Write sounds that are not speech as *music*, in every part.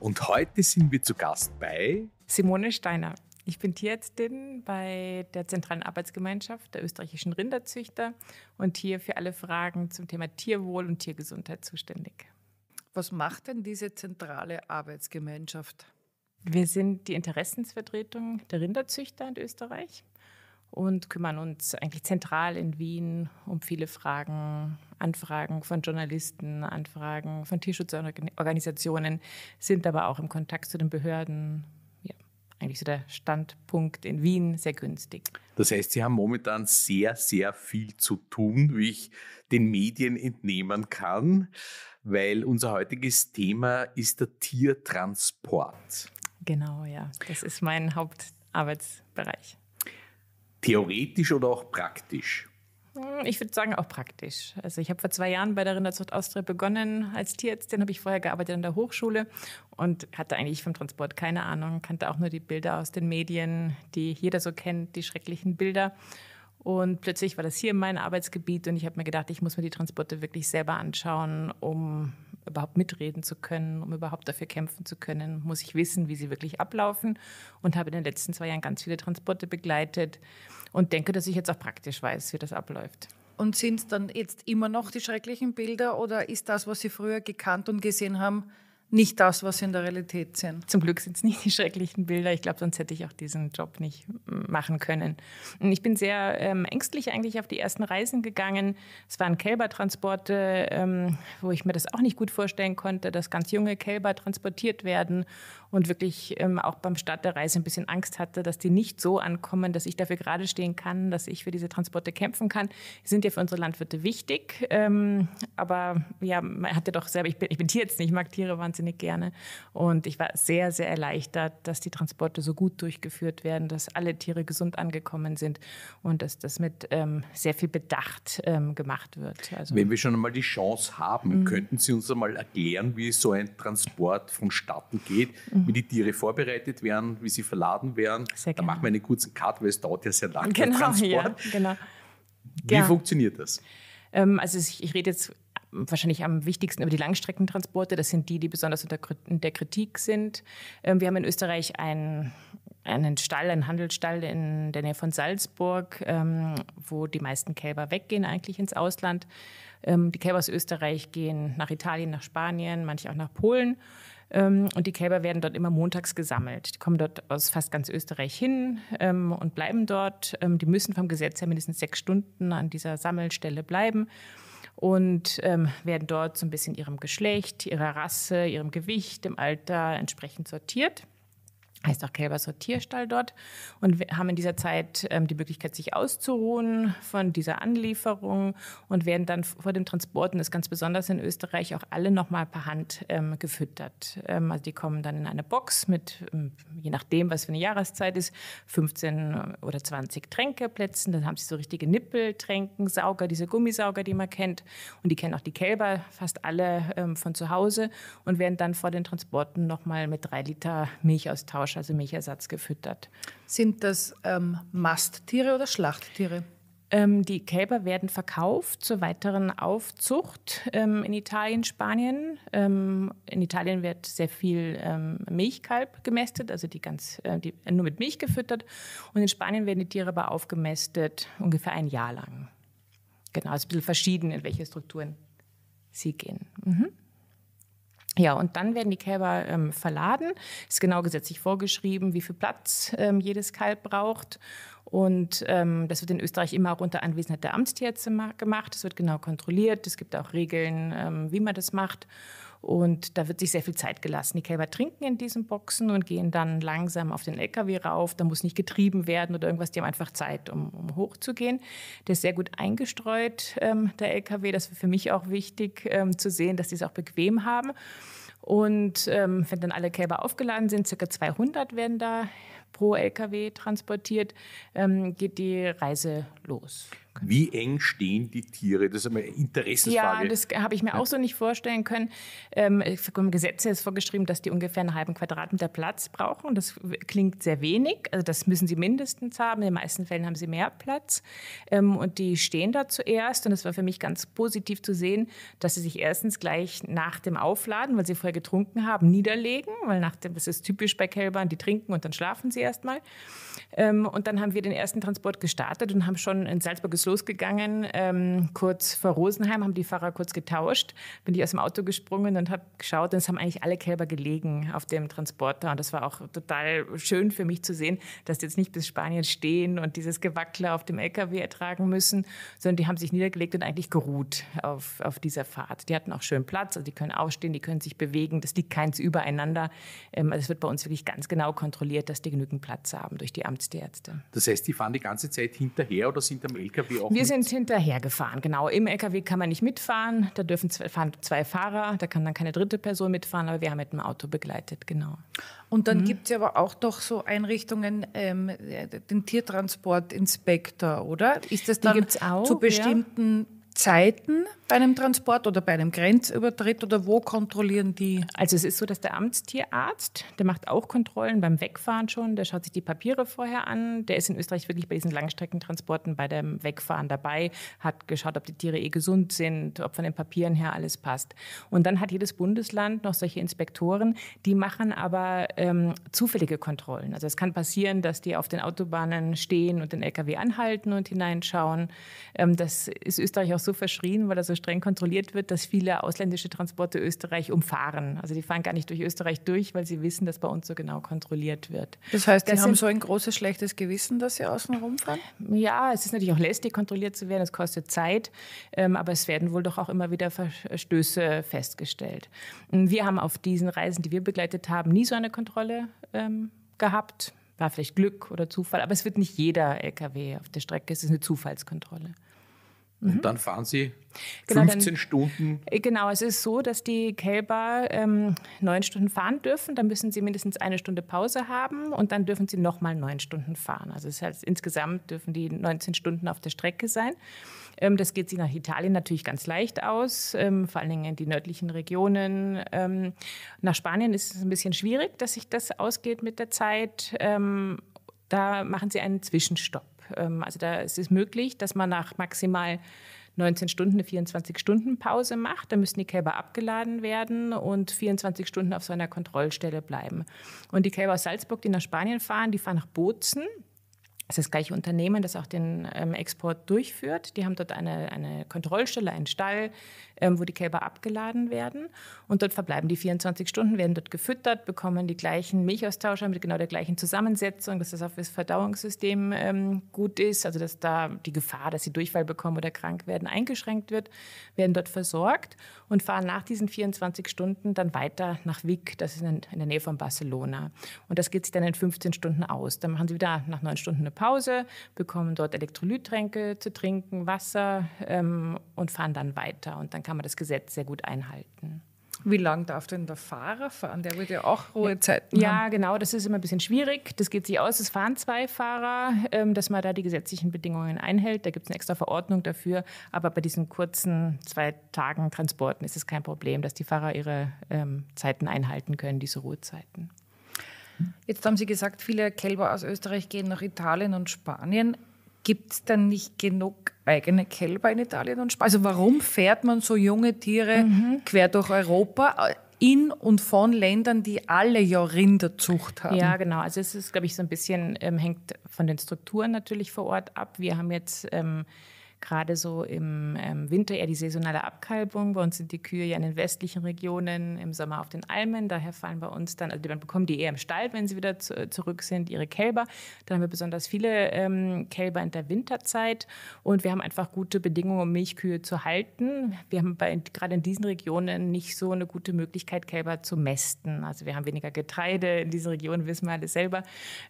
und heute sind wir zu Gast bei Simone Steiner. Ich bin Tierärztin bei der Zentralen Arbeitsgemeinschaft der österreichischen Rinderzüchter und hier für alle Fragen zum Thema Tierwohl und Tiergesundheit zuständig. Was macht denn diese zentrale Arbeitsgemeinschaft? Wir sind die Interessensvertretung der Rinderzüchter in Österreich und kümmern uns eigentlich zentral in Wien um viele Fragen, Anfragen von Journalisten, Anfragen von Tierschutzorganisationen, sind aber auch im Kontakt zu den Behörden. Ja, eigentlich so der Standpunkt in Wien sehr günstig. Das heißt, Sie haben momentan sehr, sehr viel zu tun, wie ich den Medien entnehmen kann, weil unser heutiges Thema ist der Tiertransport. Genau, ja. Das ist mein Hauptarbeitsbereich. Theoretisch oder auch praktisch? Hm, ich würde sagen, auch praktisch. Also ich habe vor zwei Jahren bei der Rinderzucht Austria begonnen als Tierärztin, habe ich vorher gearbeitet an der Hochschule und hatte eigentlich vom Transport keine Ahnung, kannte auch nur die Bilder aus den Medien, die jeder so kennt, die schrecklichen Bilder. Und plötzlich war das hier mein Arbeitsgebiet und ich habe mir gedacht, ich muss mir die Transporte wirklich selber anschauen, um überhaupt mitreden zu können, um überhaupt dafür kämpfen zu können, muss ich wissen, wie sie wirklich ablaufen und habe in den letzten zwei Jahren ganz viele Transporte begleitet und denke, dass ich jetzt auch praktisch weiß, wie das abläuft. Und sind es dann jetzt immer noch die schrecklichen Bilder oder ist das, was Sie früher gekannt und gesehen haben, nicht das, was sie in der Realität sind. Zum Glück sind es nicht die schrecklichen Bilder. Ich glaube, sonst hätte ich auch diesen Job nicht machen können. Und ich bin sehr ähm, ängstlich eigentlich auf die ersten Reisen gegangen. Es waren Kälbertransporte, ähm, wo ich mir das auch nicht gut vorstellen konnte, dass ganz junge Kälber transportiert werden und wirklich ähm, auch beim Start der Reise ein bisschen Angst hatte, dass die nicht so ankommen, dass ich dafür gerade stehen kann, dass ich für diese Transporte kämpfen kann, die sind ja für unsere Landwirte wichtig. Ähm, aber ja, man hatte doch selber, ich bin, ich bin nicht, ich mag Tiere wahnsinnig gerne und ich war sehr, sehr erleichtert, dass die Transporte so gut durchgeführt werden, dass alle Tiere gesund angekommen sind und dass das mit ähm, sehr viel Bedacht ähm, gemacht wird. Also, Wenn wir schon einmal die Chance haben, mhm. könnten Sie uns einmal erklären, wie so ein Transport vonstatten geht? Mhm mhm. wie die Tiere vorbereitet werden, wie sie verladen werden. da machen wir einen kurzen Cut, weil es dauert ja sehr lange. Genau, *laughs* Transport. Ja, genau. Wie ja. funktioniert das? Ähm, also ich rede jetzt wahrscheinlich am wichtigsten über die Langstreckentransporte. Das sind die, die besonders unter der Kritik sind. Ähm, wir haben in Österreich ein, einen Stall, einen Handelsstall in der Nähe von Salzburg, ähm, wo die meisten Kälber weggehen eigentlich ins Ausland. Die Kälber aus Österreich gehen nach Italien, nach Spanien, manche auch nach Polen. Ähm, und die Kälber werden dort immer montags gesammelt. Die kommen dort aus fast ganz Österreich hin ähm, und bleiben dort. Ähm, die müssen vom Gesetz her mindestens sechs Stunden an dieser Sammelstelle bleiben und ähm, werden dort so ein bisschen ihrem Geschlecht, ihrer Rasse, ihrem Gewicht, dem Alter entsprechend sortiert heißt auch Kälber Sortierstall dort und haben in dieser Zeit ähm, die Möglichkeit, sich auszuruhen von dieser Anlieferung und werden dann vor dem Transporten, das ist ganz besonders in Österreich, auch alle nochmal per Hand ähm, gefüttert. Ähm, also die kommen dann in eine Box mit, ähm, je nachdem, was für eine Jahreszeit ist, 15 oder 20 Tränkeplätzen. Dann haben sie so richtige Nippeltränken, Sauger, diese Gummisauger, die man kennt. Und die kennen auch die Kälber, fast alle ähm, von zu Hause und werden dann vor den Transporten nochmal mit drei Liter Milchaustausch also Milchersatz gefüttert. Sind das ähm, Masttiere oder Schlachttiere? Ähm, die Kälber werden verkauft zur weiteren Aufzucht ähm, in Italien, Spanien. Ähm, in Italien wird sehr viel ähm, Milchkalb gemästet, also die ganz äh, die, nur mit Milch gefüttert. Und in Spanien werden die Tiere aber aufgemästet ungefähr ein Jahr lang. Genau, es also ist ein bisschen verschieden, in welche Strukturen sie gehen. Mhm. Ja, und dann werden die Kälber ähm, verladen. Ist genau gesetzlich vorgeschrieben, wie viel Platz ähm, jedes Kalb braucht. Und ähm, das wird in Österreich immer auch unter Anwesenheit der Amtstierärzte gemacht. Es wird genau kontrolliert. Es gibt auch Regeln, ähm, wie man das macht. Und da wird sich sehr viel Zeit gelassen. Die Kälber trinken in diesen Boxen und gehen dann langsam auf den LKW rauf. Da muss nicht getrieben werden oder irgendwas. Die haben einfach Zeit, um, um hochzugehen. Der ist sehr gut eingestreut, ähm, der LKW. Das war für mich auch wichtig ähm, zu sehen, dass sie es auch bequem haben. Und ähm, wenn dann alle Kälber aufgeladen sind, circa 200 werden da pro LKW transportiert, ähm, geht die Reise los können. Wie eng stehen die Tiere? Das ist eine Interessensfrage. Ja, das habe ich mir auch so nicht vorstellen können. Ähm, Im Gesetz ist vorgeschrieben, dass die ungefähr einen halben Quadratmeter Platz brauchen. Das klingt sehr wenig. Also das müssen sie mindestens haben. In den meisten Fällen haben sie mehr Platz. Ähm, und die stehen da zuerst. Und es war für mich ganz positiv zu sehen, dass sie sich erstens gleich nach dem Aufladen, weil sie vorher getrunken haben, niederlegen. Weil nach dem, das ist typisch bei Kälbern, die trinken und dann schlafen sie erst mal. Ähm, und dann haben wir den ersten Transport gestartet und haben schon in Salzburg ist losgegangen, ähm, kurz vor Rosenheim, haben die Fahrer kurz getauscht, bin ich aus dem Auto gesprungen und habe geschaut und es haben eigentlich alle Kälber gelegen auf dem Transporter und das war auch total schön für mich zu sehen, dass die jetzt nicht bis Spanien stehen und dieses Gewackler auf dem LKW ertragen müssen, sondern die haben sich niedergelegt und eigentlich geruht auf, auf dieser Fahrt. Die hatten auch schön Platz, also die können aufstehen, die können sich bewegen, das liegt keins übereinander. Ähm, also es wird bei uns wirklich ganz genau kontrolliert, dass die genügend Platz haben durch die Amts Amtstierärzte. Das heißt, die fahren die ganze Zeit hinterher oder sind am LKW auch? Wir sind hinterher gefahren, genau. Im LKW kann man nicht mitfahren, da dürfen zwei, fahren zwei Fahrer, da kann dann keine dritte Person mitfahren, aber wir haben mit dem Auto begleitet, genau. Und dann mhm. gibt es aber auch doch so Einrichtungen, ähm, äh, den Tiertransportinspektor, oder? Ist das dann auch, zu bestimmten ja. Zeiten bei einem Transport oder bei einem Grenzübertritt oder wo kontrollieren die? Also es ist so, dass der Amtstierarzt, der macht auch Kontrollen beim Wegfahren schon, der schaut sich die Papiere vorher an, der ist in Österreich wirklich bei diesen Langstreckentransporten bei dem Wegfahren dabei, hat geschaut, ob die Tiere eh gesund sind, ob von den Papieren her alles passt. Und dann hat jedes Bundesland noch solche Inspektoren, die machen aber ähm, zufällige Kontrollen. Also es kann passieren, dass die auf den Autobahnen stehen und den LKW anhalten und hineinschauen. Ähm, das ist Österreich auch so so verschrien, weil er so streng kontrolliert wird, dass viele ausländische Transporte Österreich umfahren. Also die fahren gar nicht durch Österreich durch, weil sie wissen, dass bei uns so genau kontrolliert wird. Das heißt, die haben so ein großes schlechtes Gewissen, dass sie außen rumfahren? Ja, es ist natürlich auch lästig, kontrolliert zu werden. Es kostet Zeit, ähm, aber es werden wohl doch auch immer wieder Verstöße festgestellt. Ähm, wir haben auf diesen Reisen, die wir begleitet haben, nie so eine Kontrolle ähm, gehabt war vielleicht Glück oder Zufall, aber es wird nicht jeder LKW auf der Strecke, es ist eine Zufallskontrolle. Und mhm. dann fahren sie 15 genau, dann, Stunden. Äh, genau, es ist so, dass die Kälber ähm, neun Stunden fahren dürfen, dann müssen sie mindestens eine Stunde Pause haben und dann dürfen sie nochmal neun Stunden fahren. Also das heißt, halt, insgesamt dürfen die 19 Stunden auf der Strecke sein. Ähm, das geht sich nach Italien natürlich ganz leicht aus, ähm, vor allen Dingen in die nördlichen Regionen. Ähm, nach Spanien ist es ein bisschen schwierig, dass sich das ausgeht mit der Zeit. Ähm, da machen sie einen Zwischenstopp. Ähm, also da ist es möglich, dass man nach maximal 19 Stunden eine 24-Stunden-Pause macht. Da müssen die Kälber abgeladen werden und 24 Stunden auf so einer Kontrollstelle bleiben. Und die Kälber aus Salzburg, die nach Spanien fahren, die fahren nach Bozen. Es ist das gleiche Unternehmen, das auch den ähm, Export durchführt. Die haben dort eine, eine Kontrollstelle, einen Stall, ähm, wo die Kälber abgeladen werden. Und dort verbleiben die 24 Stunden, werden dort gefüttert, bekommen die gleichen Milchaustauscher mit genau der gleichen Zusammensetzung, dass das auch für das Verdauungssystem ähm, gut ist, also dass da die Gefahr, dass sie Durchfall bekommen oder krank werden, eingeschränkt wird, werden dort versorgt und fahren nach diesen 24 Stunden dann weiter nach Vic, das ist in, in der Nähe von Barcelona. Und das geht sich dann in 15 Stunden aus. Dann machen sie wieder nach neun Stunden eine Pause, bekommen dort Elektrolyttränke zu trinken, Wasser ähm, und fahren dann weiter. Und dann kann man das Gesetz sehr gut einhalten. Wie lange darf denn der Fahrer fahren? Der wird ja auch Ruhezeiten ja, haben. Ja, genau, das ist immer ein bisschen schwierig. Das geht sich aus. Es fahren zwei Fahrer, ähm, dass man da die gesetzlichen Bedingungen einhält. Da gibt es eine extra Verordnung dafür. Aber bei diesen kurzen zwei Tagen Transporten ist es kein Problem, dass die Fahrer ihre ähm, Zeiten einhalten können, diese Ruhezeiten. Jetzt haben Sie gesagt, viele Kälber aus Österreich gehen nach Italien und Spanien. Gibt es denn nicht genug eigene Kälber in Italien und Spanien? Also warum fährt man so junge Tiere mhm. quer durch Europa? Äh, in und von Ländern, die alle ja Rinderzucht haben. Ja, genau. Also es ist, glaube ich, so ein bisschen, ähm, hängt von den Strukturen natürlich vor Ort ab. Wir haben jetzt ähm, gerade so im ähm, Winter eher die saisonale Abkalbung. Bei uns sind die Kühe ja in den westlichen Regionen, im Sommer auf den Almen. Daher fallen bei uns dann, also dann bekommen die eher im Stall, wenn sie wieder zu, äh, zurück sind, ihre Kälber. Dann haben wir besonders viele ähm, Kälber in der Winterzeit. Und wir haben einfach gute Bedingungen, um Milchkühe zu halten. Wir haben bei, gerade in diesen Regionen nicht so eine gute Möglichkeit, Kälber zu mästen. Also wir haben weniger Getreide in diesen Regionen, wissen wir alles selber.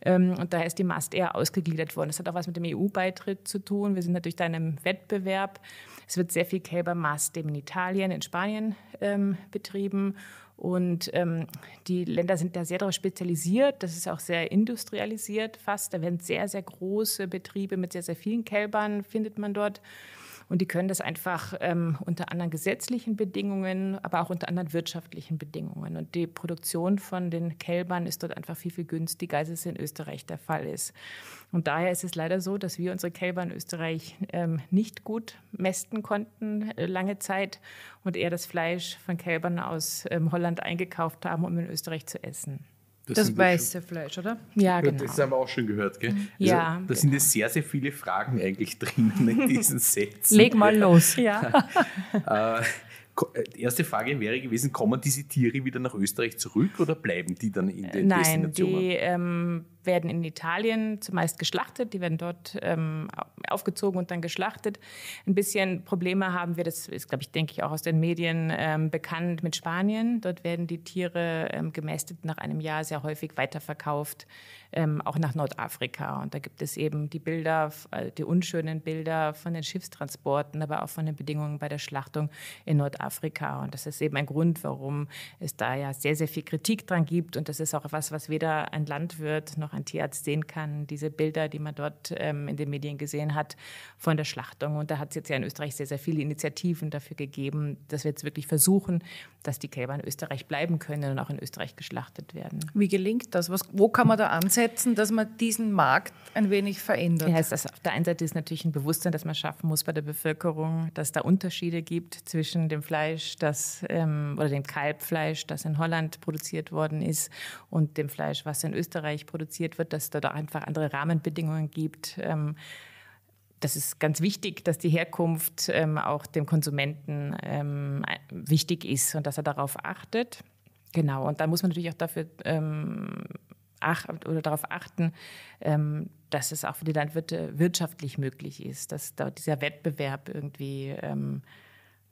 Ähm, und daher ist die Mast eher ausgegliedert worden. Das hat auch was mit dem EU-Beitritt zu tun. Wir sind natürlich da in einem Wettbewerb. Es wird sehr viel Kälbermast in Italien, in Spanien ähm, betrieben. Und ähm, die Länder sind da sehr darauf spezialisiert. Das ist auch sehr industrialisiert fast. Da werden sehr, sehr große Betriebe mit sehr, sehr vielen Kälbern, findet man dort. Und die können das einfach ähm, unter anderen gesetzlichen Bedingungen, aber auch unter anderen wirtschaftlichen Bedingungen. Und die Produktion von den Kälbern ist dort einfach viel, viel günstiger, als es in Österreich der Fall ist. Und daher ist es leider so, dass wir unsere Kälber in Österreich ähm, nicht gut mästen konnten äh, lange Zeit und eher das Fleisch von Kälbern aus ähm, Holland eingekauft haben, um in Österreich zu essen. Das, das weiße schon, Fleisch, oder? Ja, genau. Das haben wir auch schon gehört, gell? Mhm. Also, ja. da genau. sind jetzt sehr, sehr viele Fragen eigentlich drin in diesen *laughs* Sätzen. Leg mal los, ja. *laughs* Äh, äh, die erste Frage wäre gewesen, kommen diese Tiere wieder nach Österreich zurück oder bleiben die dann in den äh, Nein, Destinationen? Die ähm, werden in Italien zumeist geschlachtet, die werden dort ähm, aufgezogen und dann geschlachtet. Ein bisschen Probleme haben wir, das ist, glaube ich, denke ich, auch aus den Medien ähm, bekannt mit Spanien. Dort werden die Tiere ähm, gemästet nach einem Jahr sehr häufig weiterverkauft ähm, auch nach Nordafrika. Und da gibt es eben die Bilder, äh, die unschönen Bilder von den Schiffstransporten, aber auch von den Bedingungen bei der Schlachtung in Nordafrika. Und das ist eben ein Grund, warum es da ja sehr, sehr viel Kritik dran gibt. Und das ist auch etwas, was weder ein Landwirt noch ein Tierarzt sehen kann. Diese Bilder, die man dort ähm, in den Medien gesehen hat von der Schlachtung. Und da hat es jetzt ja in Österreich sehr, sehr viele Initiativen dafür gegeben, dass wir jetzt wirklich versuchen, dass die Kälber in Österreich bleiben können und auch in Österreich geschlachtet werden. Wie gelingt das? Was, wo kann man da ansetzen? ansetzen, dass man diesen Markt ein wenig verändert. Ja, heißt das also auf der einen Seite ist natürlich ein Bewusstsein, das man schaffen muss bei der Bevölkerung, dass da Unterschiede gibt zwischen dem Fleisch, das ähm, oder dem Kalbfleisch, das in Holland produziert worden ist, und dem Fleisch, was in Österreich produziert wird, dass es da einfach andere Rahmenbedingungen gibt. Ähm, das ist ganz wichtig, dass die Herkunft ähm, auch dem Konsumenten ähm, wichtig ist und dass er darauf achtet. Genau, und da muss man natürlich auch dafür ähm, acht, oder darauf achten, ähm, dass es auch für die Landwirte wirtschaftlich möglich ist, dass da dieser Wettbewerb irgendwie, ähm,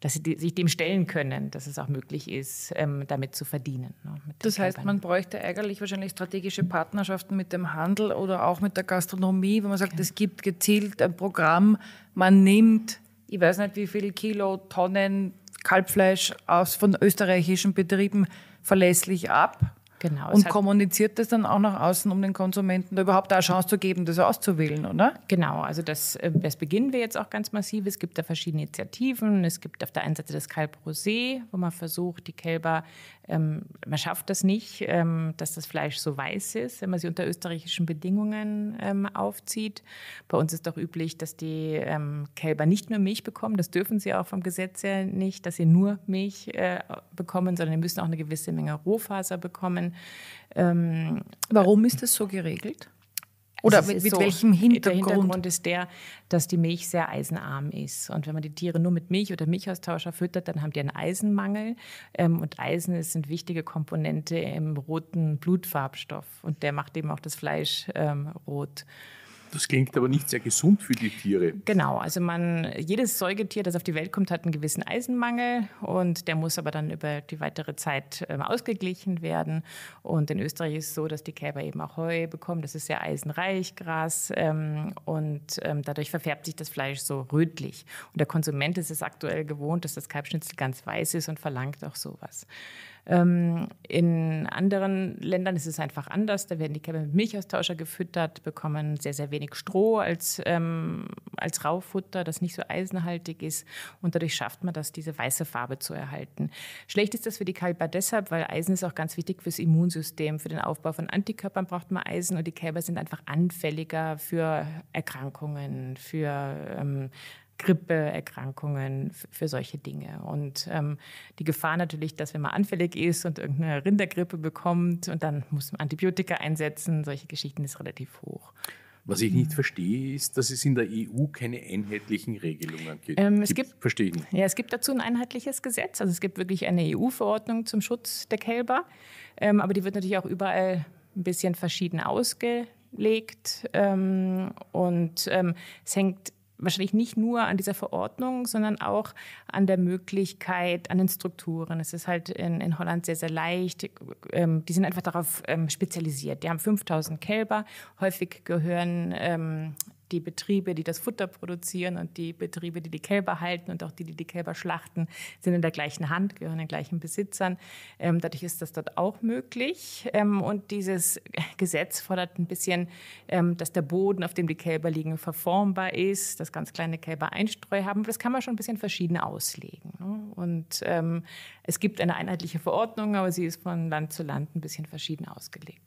dass sie die, sich dem stellen können, dass es auch möglich ist, ähm, damit zu verdienen. Ne, das heißt, Kalbern. man bräuchte eigentlich wahrscheinlich strategische Partnerschaften mit dem Handel oder auch mit der Gastronomie, wenn man sagt, ja. es gibt gezielt ein Programm, man nimmt, ich weiß nicht wie viele Kilo, Tonnen Kalbfleisch aus von österreichischen Betrieben verlässlich ab Genau, und kommuniziert das dann auch nach außen, um den Konsumenten da überhaupt eine Chance zu geben, das auszuwählen, oder? Genau, also das, äh, das beginnen wir jetzt auch ganz massiv. Es gibt da verschiedene Initiativen. Es gibt auf der einen Seite das Kalb Rosé, wo man versucht, die Kälber, ähm, man schafft das nicht, ähm, dass das Fleisch so weiß ist, wenn man sie unter österreichischen Bedingungen ähm, aufzieht. Bei uns ist doch üblich, dass die ähm, Kälber nicht nur Milch bekommen, das dürfen sie auch vom Gesetz her nicht, dass sie nur Milch äh, bekommen, sondern sie müssen auch eine gewisse Menge Rohfaser bekommen. Ähm, Warum ist das so geregelt? Oder also mit, so, welchem Hintergrund? Der Hintergrund ist der, dass die Milch sehr eisenarm ist. Und wenn man die Tiere nur mit Milch oder Milchaustauscher füttert, dann haben die einen Eisenmangel. Ähm, und Eisen sind wichtige Komponente im roten Blutfarbstoff. Und der macht eben auch das Fleisch ähm, rot. Das klingt aber nicht sehr gesund für die Tiere. Genau, also man, jedes Säugetier, das auf die Welt kommt, hat einen gewissen Eisenmangel und der muss aber dann über die weitere Zeit ähm, ausgeglichen werden. Und in Österreich ist es so, dass die Kälber eben auch Heu bekommen. Das ist sehr eisenreich Gras ähm, und ähm, dadurch verfärbt sich das Fleisch so rötlich. Und der Konsument ist es aktuell gewohnt, dass das Kalbschnitzel ganz weiß ist und verlangt auch sowas. Ähm, in anderen Ländern ist es einfach anders. Da werden die Kälber mit Milchaustauscher gefüttert, bekommen sehr, sehr wenig Stroh als, ähm, als Raufutter, das nicht so eisenhaltig ist. Und dadurch schafft man das, diese weiße Farbe zu erhalten. Schlecht ist das für die Kälber deshalb, weil Eisen ist auch ganz wichtig fürs Immunsystem. Für den Aufbau von Antikörpern braucht man Eisen und die Kälber sind einfach anfälliger für Erkrankungen, für ähm, Grippeerkrankungen, für solche Dinge. Und ähm, die Gefahr natürlich, dass wenn man anfällig ist und irgendeine Rindergrippe bekommt und dann muss man Antibiotika einsetzen, solche Geschichten ist relativ hoch. Was ich nicht verstehe, ist, dass es in der EU keine einheitlichen Regelungen gibt. Ähm, es gibt, verstehe ich nicht. Ja, es gibt dazu ein einheitliches Gesetz. Also es gibt wirklich eine EU-Verordnung zum Schutz der Kälber. Ähm, aber die wird natürlich auch überall ein bisschen verschieden ausgelegt. Ähm, und ähm, es hängt wahrscheinlich nicht nur an dieser Verordnung, sondern auch an der Möglichkeit, an den Strukturen. Es ist halt in, in Holland sehr, sehr leicht. Ähm, die sind einfach darauf ähm, spezialisiert. Die haben 5000 Kälber. Häufig gehören ähm, die Betriebe, die das Futter produzieren und die Betriebe, die die Kälber halten und auch die, die die Kälber schlachten, sind in der gleichen Hand, gehören den gleichen Besitzern. Ähm, dadurch ist das dort auch möglich. Ähm, und dieses Gesetz fordert ein bisschen, ähm, dass der Boden, auf dem die Kälber liegen, verformbar ist, dass ganz kleine Kälber Einstreu haben. das kann man schon ein bisschen verschieden auslegen. Ne? Und ähm, es gibt eine einheitliche Verordnung, aber sie ist von Land zu Land ein bisschen verschieden ausgelegt.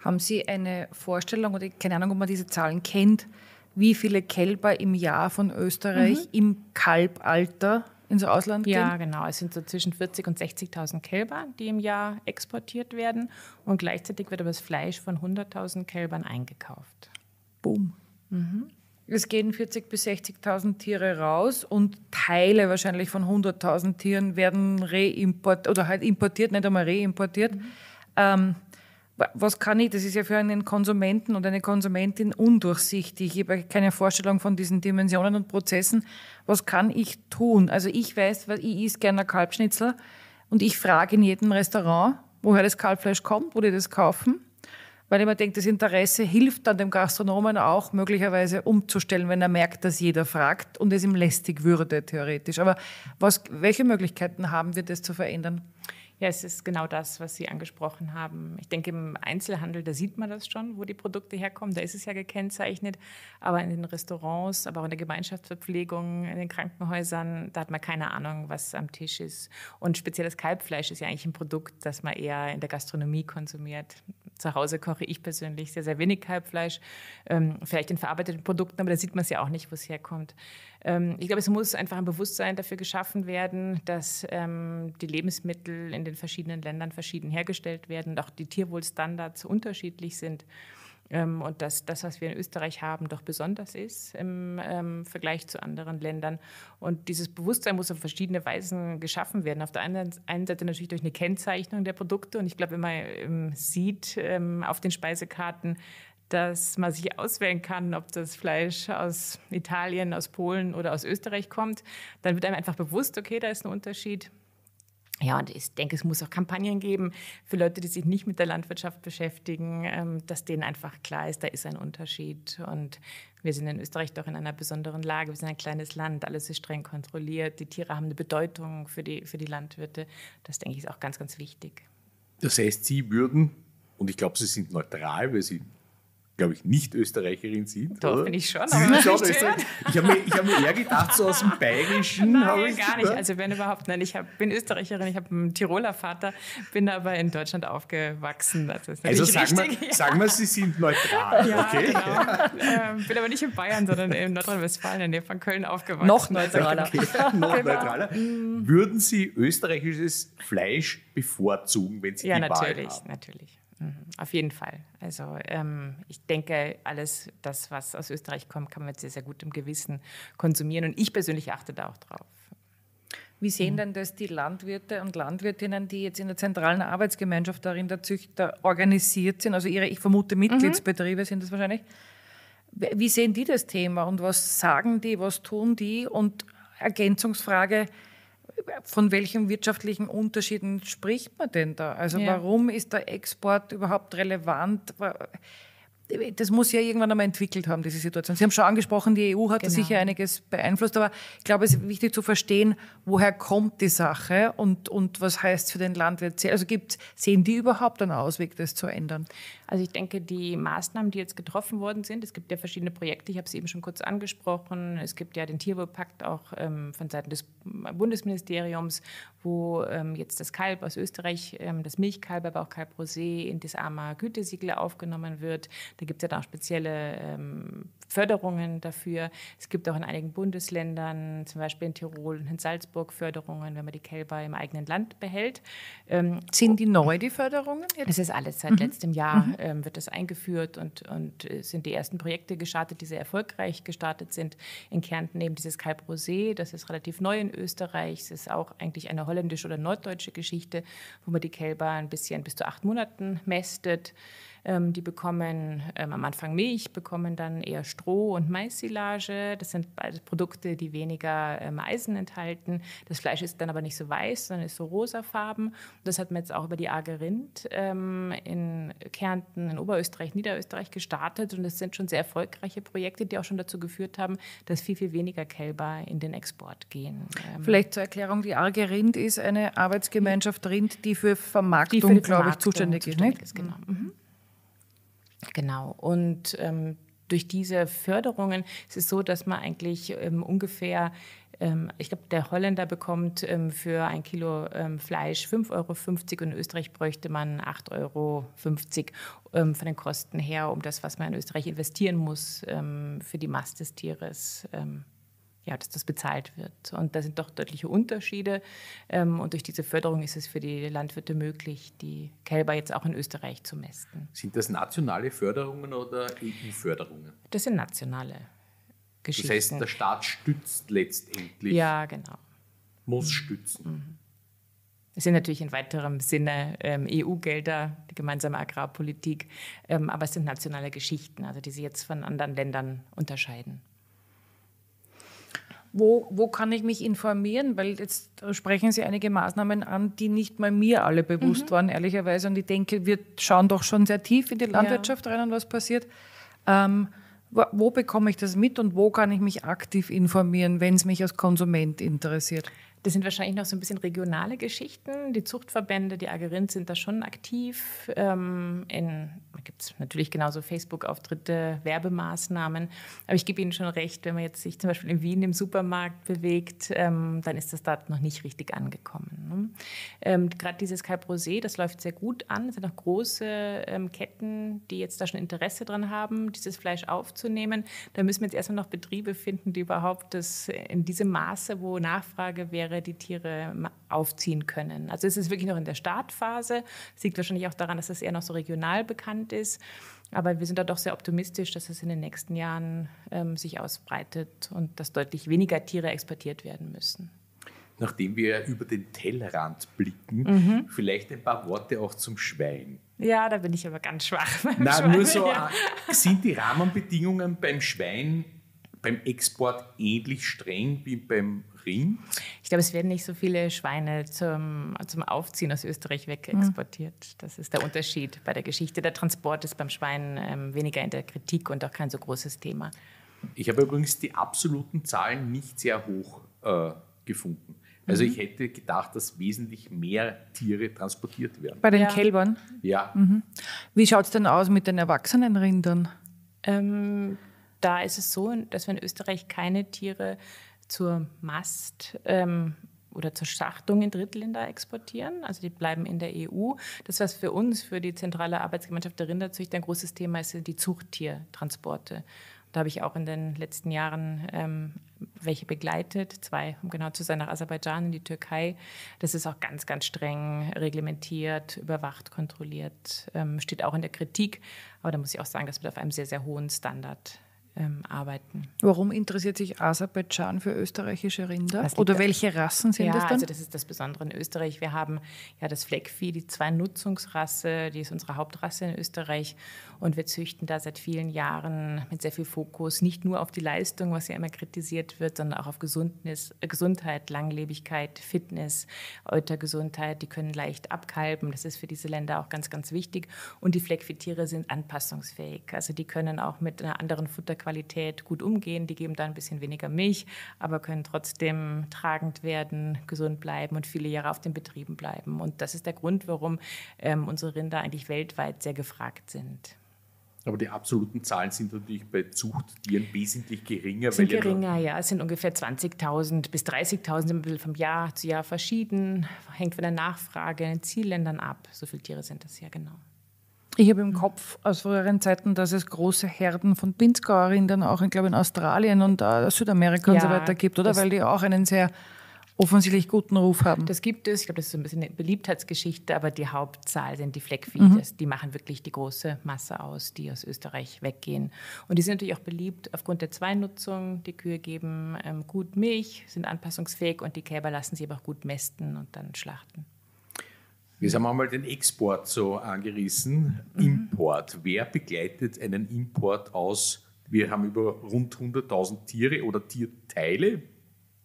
Haben Sie eine Vorstellung oder keine Ahnung, ob man diese Zahlen kennt? wie viele Kälber im Jahr von Österreich mhm. im Kalbalter ins Ausland ja, gehen? Ja, genau. Es sind so zwischen 40.000 und 60.000 Kälber, die im Jahr exportiert werden. Und gleichzeitig wird aber das Fleisch von 100.000 Kälbern eingekauft. Boom. Mhm. Es gehen 40.000 bis 60.000 Tiere raus und Teile wahrscheinlich von 100.000 Tieren werden reimportiert oder halt importiert, nicht einmal reimportiert. Mhm. Ähm, was kann ich, das ist ja für einen Konsumenten und eine Konsumentin undurchsichtig. Ich habe keine Vorstellung von diesen Dimensionen und Prozessen. Was kann ich tun? Also ich weiß, ich esse gerne Kalbschnitzel und ich frage in jedem Restaurant, woher das Kalbfleisch kommt, wo die das kaufen. Weil ich mir denke, das Interesse hilft dann dem Gastronomen auch möglicherweise umzustellen, wenn er merkt, dass jeder fragt und es ihm lästig würde, theoretisch. Aber was, welche Möglichkeiten haben wir, das zu verändern? Ja, es ist genau das, was Sie angesprochen haben. Ich denke, im Einzelhandel, da sieht man das schon, wo die Produkte herkommen. Da ist es ja gekennzeichnet. Aber in den Restaurants, aber auch in der Gemeinschaftsverpflegung, in den Krankenhäusern, da hat man keine Ahnung, was am Tisch ist. Und spezielles Kalbfleisch ist ja eigentlich ein Produkt, das man eher in der Gastronomie konsumiert zu Hause koche ich persönlich sehr, sehr wenig Kalbfleisch, ähm, vielleicht in verarbeiteten Produkten, aber da sieht man es ja auch nicht, wo es herkommt. Ähm, ich glaube, es muss einfach ein Bewusstsein dafür geschaffen werden, dass ähm, die Lebensmittel in den verschiedenen Ländern verschieden hergestellt werden und auch die Tierwohlstandards unterschiedlich sind. Ähm, und dass das, was wir in Österreich haben, doch besonders ist im ähm, Vergleich zu anderen Ländern. Und dieses Bewusstsein muss auf verschiedene Weisen geschaffen werden. Auf der einen, einen Seite natürlich durch eine Kennzeichnung der Produkte. Und ich glaube, wenn man ähm, sieht ähm, auf den Speisekarten, dass man sich auswählen kann, ob das Fleisch aus Italien, aus Polen oder aus Österreich kommt, dann wird einem einfach bewusst, okay, da ist ein Unterschied. Ja, und ich denke, es muss auch Kampagnen geben für Leute, die sich nicht mit der Landwirtschaft beschäftigen, ähm, dass denen einfach klar ist, da ist ein Unterschied. Und wir sind in Österreich doch in einer besonderen Lage. Wir sind ein kleines Land, alles ist streng kontrolliert. Die Tiere haben eine Bedeutung für die, für die Landwirte. Das, denke ich, ist auch ganz, ganz wichtig. Das heißt, Sie würden, und ich glaube, Sie sind neutral, weil Sie glaube ich, nicht Österreicherin sind. Doch, oder? bin ich schon. Sie sind schon Österreicherin. Ich habe mir, hab mir eher gedacht, so aus dem Bayerischen. Nein, gar nicht. Also wenn überhaupt, nein, ich hab, bin Österreicherin, ich habe einen Tiroler Vater, bin aber in Deutschland aufgewachsen. also sagen wir, ja. sagen Sie sind neutral. Ja, okay. genau. ähm, bin aber nicht in Bayern, sondern in Nordrhein-Westfalen, in der von Köln aufgewachsen. Noch neutraler. Okay. *laughs* Noch genau. neutraler. Würden Sie österreichisches Fleisch bevorzugen, wenn Sie ja, die Wahl haben? Ja, natürlich, natürlich. Mhm, auf jeden Fall. Also ähm, ich denke, alles das, was aus Österreich kommt, kann man sehr, sehr gut im Gewissen konsumieren. Und ich persönlich achte da auch drauf. Wie sehen mhm. denn das die Landwirte und Landwirtinnen, die jetzt in der zentralen Arbeitsgemeinschaft darin der Züchter organisiert sind? Also ihre, ich vermute, mhm. Mitgliedsbetriebe mhm. sind das wahrscheinlich. Wie sehen die das Thema und was sagen die, was tun die? Und Ergänzungsfrage, von welchen wirtschaftlichen Unterschieden spricht man denn da? Also ja. warum ist der Export überhaupt relevant? das muss ja irgendwann einmal entwickelt haben, diese Situation. Sie haben schon angesprochen, die EU hat genau. sicher einiges beeinflusst, aber ich glaube, es ist wichtig zu verstehen, woher kommt die Sache und, und was heißt für den Landwirt. Also gibt, sehen die überhaupt einen Ausweg, das zu ändern? Also ich denke, die Maßnahmen, die jetzt getroffen worden sind, es gibt ja verschiedene Projekte, ich habe es eben schon kurz angesprochen, es gibt ja den Tierwohlpakt auch ähm, von Seiten des Bundesministeriums, wo ähm, jetzt das Kalb aus Österreich, ähm, das Milchkalb, aber auch Kalb Rosé in das AMA Gütesiegel aufgenommen wird. Da gibt es ja auch spezielle ähm, Förderungen dafür. Es gibt auch in einigen Bundesländern, zum Beispiel in Tirol und in Salzburg, Förderungen, wenn man die Kälber im eigenen Land behält. Ähm, Sind die neu, die Förderungen? Jetzt? Es ist alles seit mhm. letztem Jahr mhm. ähm, wird das eingeführt und, und äh, sind die ersten Projekte gestartet, die sehr erfolgreich gestartet sind. In Kärnten eben dieses Kalb Rosé, das ist relativ neu in Österreich. Es ist auch eigentlich eine holländische oder norddeutsche Geschichte, wo man die Kälber ein bisschen bis zu acht Monaten mästet. Ähm, die bekommen ähm, am Anfang Milch, bekommen dann eher Stroh und Maissilage. Das sind beides Produkte, die weniger ähm, Eisen enthalten. Das Fleisch ist dann aber nicht so weiß, sondern ist so rosafarben. Das hat man jetzt auch über die Arge Rind ähm, in Kärnten, in Oberösterreich, Niederösterreich gestartet. Und das sind schon sehr erfolgreiche Projekte, die auch schon dazu geführt haben, dass viel, viel weniger Kälber in den Export gehen. Ähm, Vielleicht zur Erklärung, die Arge Rind ist eine Arbeitsgemeinschaft Rind, die für Vermarktung, die für Vermarktung glaube ich, zuständig, ist. Nicht? ist genau. Mhm. mhm. Genau. Und ähm, durch diese Förderungen ist es so, dass man eigentlich ähm, ungefähr ähm, ich glaube, der Holländer bekommt ähm, für ein Kilo ähm, Fleisch 5,50 Euro und in Österreich bräuchte man 8,50 Euro von den Kosten her, um das, was man in Österreich investieren muss, für die Mast des Tieres ja, dass das bezahlt wird. Und da sind doch deutliche Unterschiede. Ähm, und durch diese Förderung ist es für die Landwirte möglich, die Kälber jetzt auch in Österreich zu mästen. Sind das nationale Förderungen oder EU-Förderungen? Das sind nationale Geschichten. Das heißt, der Staat stützt letztendlich. Ja, genau. Muss stützen. Mhm. Es sind natürlich in weiterem Sinne ähm, EU-Gelder, die gemeinsame Agrarpolitik, ähm, aber es sind nationale Geschichten, also die sich jetzt von anderen Ländern unterscheiden wo, wo kann ich mich informieren? Weil jetzt sprechen Sie einige Maßnahmen an, die nicht mal mir alle bewusst mhm. waren, ehrlicherweise. Und ich denke, wir schauen doch schon sehr tief in die Landwirtschaft ja. rein und was passiert. Ähm, wo, wo bekomme ich das mit und wo kann ich mich aktiv informieren, wenn es mich als Konsument interessiert? Das sind wahrscheinlich noch so ein bisschen regionale Geschichten. Die Zuchtverbände, die Agerind sind da schon aktiv. Ähm, in gibt es natürlich genauso Facebook-Auftritte, Werbemaßnahmen. Aber ich gebe Ihnen schon recht, wenn man jetzt sich zum Beispiel in Wien im Supermarkt bewegt, ähm, dann ist das dort noch nicht richtig angekommen. Ne? Ähm, Gerade dieses Calp Rosé, das läuft sehr gut an. Es sind auch große ähm, Ketten, die jetzt da schon Interesse dran haben, dieses Fleisch aufzunehmen. Da müssen wir jetzt erstmal noch Betriebe finden, die überhaupt das in diesem Maße, wo Nachfrage wäre, die Tiere aufziehen können. Also es ist wirklich noch in der Startphase. Das liegt wahrscheinlich auch daran, dass es eher noch so regional bekannt ist. Aber wir sind da doch sehr optimistisch, dass es in den nächsten Jahren ähm, sich ausbreitet und dass deutlich weniger Tiere exportiert werden müssen. Nachdem wir über den Tellerrand blicken, mhm. vielleicht ein paar Worte auch zum Schwein. Ja, da bin ich aber ganz schwach. Beim Na, Schwein, nur so, ja. Ah, sind die Rahmenbedingungen beim Schwein beim Export ähnlich streng wie beim Ring? Ich glaube, es werden nicht so viele Schweine zum, zum Aufziehen aus Österreich wegexportiert. Mhm. Das ist der Unterschied bei der Geschichte. Der Transport ist beim Schwein ähm, weniger in der Kritik und auch kein so großes Thema. Ich habe übrigens die absoluten Zahlen nicht sehr hoch äh, gefunden. Also mhm. ich hätte gedacht, dass wesentlich mehr Tiere transportiert werden. Bei den ja. Kälbern? Ja. Mhm. Wie schaut es denn aus mit den erwachsenen Rindern? Ähm, da ist es so, dass wir in Österreich keine Tiere zur Mast ähm, oder zur Schachtung in Drittländer exportieren. Also die bleiben in der EU. Das, was für uns, für die zentrale Arbeitsgemeinschaft der Rinderzüchter ein großes Thema ist, sind die Zuchttiertransporte. Da habe ich auch in den letzten Jahren ähm, welche begleitet, zwei, um genau zu sein, nach Aserbaidschan in die Türkei. Das ist auch ganz, ganz streng reglementiert, überwacht, kontrolliert, ähm, steht auch in der Kritik. Aber da muss ich auch sagen, das wird auf einem sehr, sehr hohen Standard ähm, arbeiten. Warum interessiert sich Aserbaidschan für österreichische Rinder? Oder welche Rassen sind ja, das dann? Also das ist das Besondere in Österreich. Wir haben ja das Fleckvieh, die Zwei-Nutzungsrasse, die ist unsere Hauptrasse in Österreich. Und wir züchten da seit vielen Jahren mit sehr viel Fokus nicht nur auf die Leistung, was ja immer kritisiert wird, sondern auch auf Gesundnis, äh, Gesundheit, Langlebigkeit, Fitness, Eutergesundheit. Die können leicht abkalben. Das ist für diese Länder auch ganz, ganz wichtig. Und die Fleckviehtiere sind anpassungsfähig. Also die können auch mit einer anderen Futter Qualität gut umgehen. Die geben da ein bisschen weniger Milch, aber können trotzdem tragend werden, gesund bleiben und viele Jahre auf den Betrieben bleiben. Und das ist der Grund, warum ähm, unsere Rinder eigentlich weltweit sehr gefragt sind. Aber die absoluten Zahlen sind natürlich bei Zuchttieren wesentlich geringer. Sind geringer, ja. Es sind ungefähr 20.000 bis 30.000 ein vom Jahr zu Jahr verschieden. Hängt von der Nachfrage in den Zielländern ab. So viele Tiere sind das ja, genau. Ich habe im mhm. Kopf aus früheren Zeiten, dass es große Herden von Pinzgauerinnen auch, in, glaube in Australien und uh, Südamerika ja, und so weiter gibt, oder? Weil die auch einen sehr offensichtlich guten Ruf haben. Das gibt es. Ich glaube, das ist so ein bisschen eine Beliebtheitsgeschichte, aber die Hauptzahl sind die Fleckvieh. Mhm. Die machen wirklich die große Masse aus, die aus Österreich weggehen. Und die sind natürlich auch beliebt aufgrund der Zweinutzung. Die Kühe geben ähm, gut Milch, sind anpassungsfähig und die Kälber lassen sie aber auch gut mästen und dann schlachten. Wir haben mhm. einmal den Export so angerissen. Mhm. Import. Wer begleitet einen Import aus? Wir haben über rund 100.000 Tiere oder Tierteile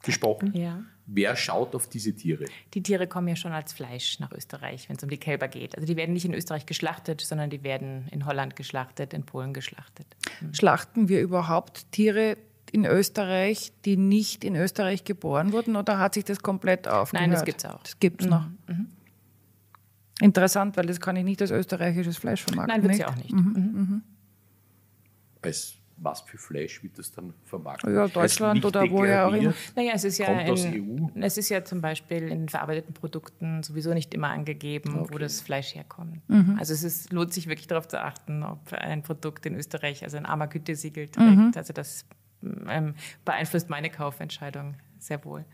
gesprochen. Ja. Wer schaut auf diese Tiere? Die Tiere kommen ja schon als Fleisch nach Österreich, wenn es um die Kälber geht. Also die werden nicht in Österreich geschlachtet, sondern die werden in Holland geschlachtet, in Polen geschlachtet. Mhm. Schlachten wir überhaupt Tiere in Österreich, die nicht in Österreich geboren wurden oder hat sich das komplett aufgehört? Nein, das gibt es auch. Das gibt es mhm. noch. Mhm. mhm. Interessant, weil das kann ich nicht als österreichisches Fleisch vermarkten. Nein, wird sie auch nicht. Mhm, mhm. Mhm. Als was für Fleisch wird das dann vermarktet? Ja, Deutschland oder woher auch immer. Naja, es ist ja, in, e es ist ja zum Beispiel in verarbeiteten Produkten sowieso nicht immer angegeben, okay. wo das Fleisch herkommt. Mhm. Also es ist, lohnt sich wirklich darauf zu achten, ob ein Produkt in Österreich, also ein armer Gütesiegel mhm. trägt. Mhm. Also das ähm, beeinflusst meine Kaufentscheidung sehr wohl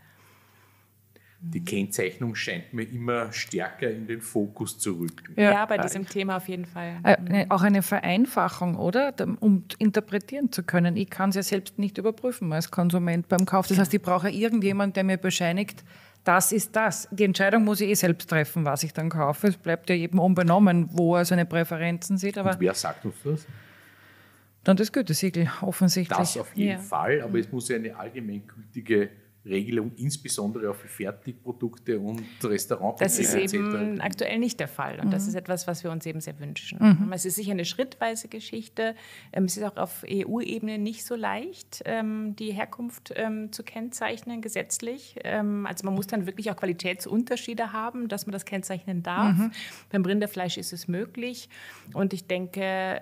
die mhm. Kennzeichnung scheint mir immer stärker in den Fokus zu rücken. Ja, bei diesem Thema auf jeden Fall. Äh, mhm. ne, auch eine Vereinfachung, oder? Um interpretieren zu können. Ich kann es ja selbst nicht überprüfen als Konsument beim Kauf. Das heißt, ich brauche irgendjemand, der mir bescheinigt, das ist das. Die Entscheidung muss ich eh selbst treffen, was ich dann kaufe. Es bleibt ja jedem unbenommen, wo er seine Präferenzen sieht. Aber Und wer sagt uns das? Dann das Gütesiegel, offensichtlich. Das auf jeden ja. Fall, aber mhm. es muss ja eine allgemeingültige Regelung insbesondere auch für Fertigprodukte und Restaurantprodukte. Das ist etc. eben aktuell nicht der Fall und mhm. das ist etwas, was wir uns eben sehr wünschen. Mhm. Es ist sicher eine schrittweise Geschichte. Ähm, es ist auch auf EU-Ebene nicht so leicht, ähm, die Herkunft ähm, zu kennzeichnen gesetzlich. Also man muss dann wirklich auch Qualitätsunterschiede haben, dass man das kennzeichnen darf. Mhm. Beim Rinderfleisch ist es möglich und ich denke,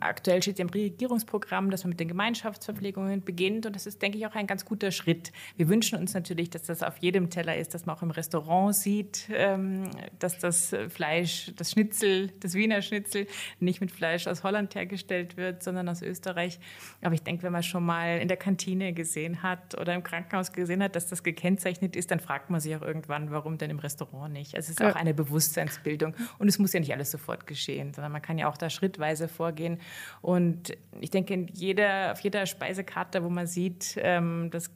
aktuell steht ja im Regierungsprogramm, dass man mit den Gemeinschaftsverpflegungen beginnt und das ist, denke ich, auch ein ganz guter Schritt. Wir wünschen uns natürlich, dass das auf jedem Teller ist, dass man auch im Restaurant sieht, ähm, dass das Fleisch, das Schnitzel, das Wiener Schnitzel nicht mit Fleisch aus Holland hergestellt wird, sondern aus Österreich. Aber ich denke, wenn man schon mal in der Kantine gesehen hat oder im Krankenhaus gesehen hat, dass das gekennzeichnet ist, dann fragt man sich auch irgendwann, warum denn im Restaurant nicht. Also es ist ja. auch eine Bewusstseinsbildung und es muss ja nicht alles sofort geschehen, sondern man kann ja auch da schrittweise vorgehen. Und ich denke, in jeder, auf jeder Speisekarte, wo man sieht, ähm, das